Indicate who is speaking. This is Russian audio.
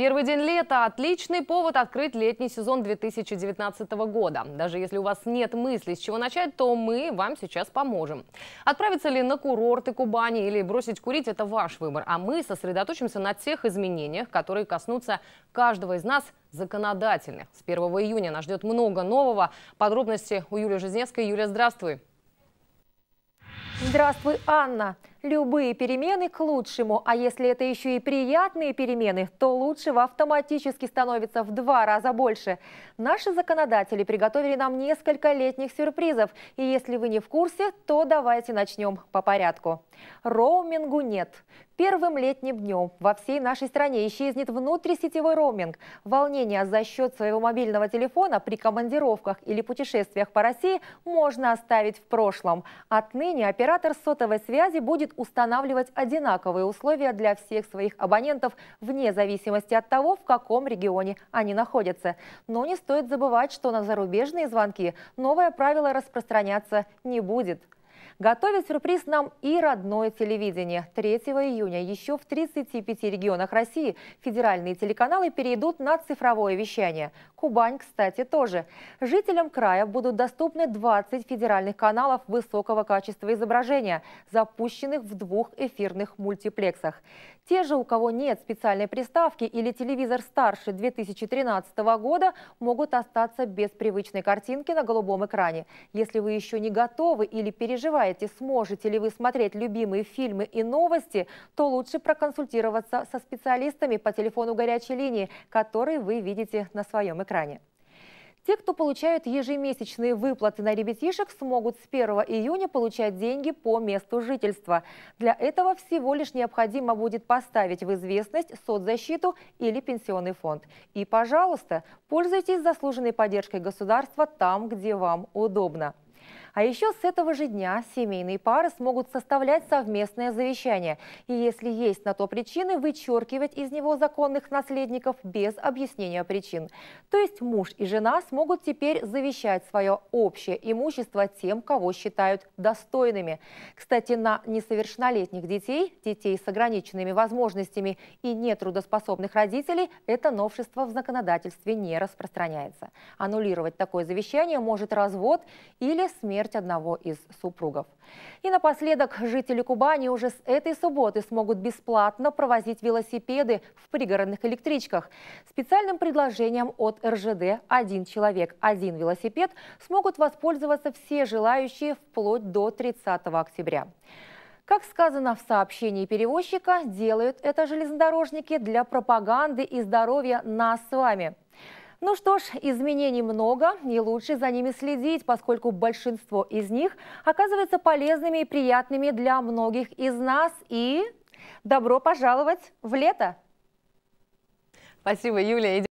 Speaker 1: Первый день лета – отличный повод открыть летний сезон 2019 года. Даже если у вас нет мысли, с чего начать, то мы вам сейчас поможем. Отправиться ли на курорты Кубани или бросить курить – это ваш выбор. А мы сосредоточимся на тех изменениях, которые коснутся каждого из нас законодательных. С 1 июня нас ждет много нового. Подробности у Юлии Жизневской. Юлия, здравствуй. Здравствуй,
Speaker 2: Анна. Любые перемены к лучшему, а если это еще и приятные перемены, то лучшего автоматически становится в два раза больше. Наши законодатели приготовили нам несколько летних сюрпризов, и если вы не в курсе, то давайте начнем по порядку. Роумингу нет. Первым летним днем во всей нашей стране исчезнет внутрисетевой роуминг. Волнение за счет своего мобильного телефона при командировках или путешествиях по России можно оставить в прошлом. Отныне оператор сотовой связи будет будет устанавливать одинаковые условия для всех своих абонентов, вне зависимости от того, в каком регионе они находятся. Но не стоит забывать, что на зарубежные звонки новое правило распространяться не будет. Готовит сюрприз нам и родное телевидение. 3 июня еще в 35 регионах России федеральные телеканалы перейдут на цифровое вещание. Кубань, кстати, тоже. Жителям края будут доступны 20 федеральных каналов высокого качества изображения, запущенных в двух эфирных мультиплексах. Те же, у кого нет специальной приставки или телевизор старше 2013 года, могут остаться без привычной картинки на голубом экране. Если вы еще не готовы или переживаете, решаете, сможете ли вы смотреть любимые фильмы и новости, то лучше проконсультироваться со специалистами по телефону горячей линии, который вы видите на своем экране. Те, кто получают ежемесячные выплаты на ребятишек, смогут с 1 июня получать деньги по месту жительства. Для этого всего лишь необходимо будет поставить в известность соцзащиту или пенсионный фонд. И, пожалуйста, пользуйтесь заслуженной поддержкой государства там, где вам удобно. А еще с этого же дня семейные пары смогут составлять совместное завещание. И если есть на то причины, вычеркивать из него законных наследников без объяснения причин. То есть муж и жена смогут теперь завещать свое общее имущество тем, кого считают достойными. Кстати, на несовершеннолетних детей, детей с ограниченными возможностями и нетрудоспособных родителей это новшество в законодательстве не распространяется. Аннулировать такое завещание может развод или смерть смерть одного из супругов. И напоследок, жители Кубани уже с этой субботы смогут бесплатно провозить велосипеды в пригородных электричках. Специальным предложением от РЖД «Один человек, один велосипед» смогут воспользоваться все желающие вплоть до 30 октября. Как сказано в сообщении перевозчика, делают это железнодорожники для пропаганды и здоровья нас с вами – ну что ж, изменений много, и лучше за ними следить, поскольку большинство из них оказывается полезными и приятными для многих из нас. И добро пожаловать в лето! Спасибо, Юлия.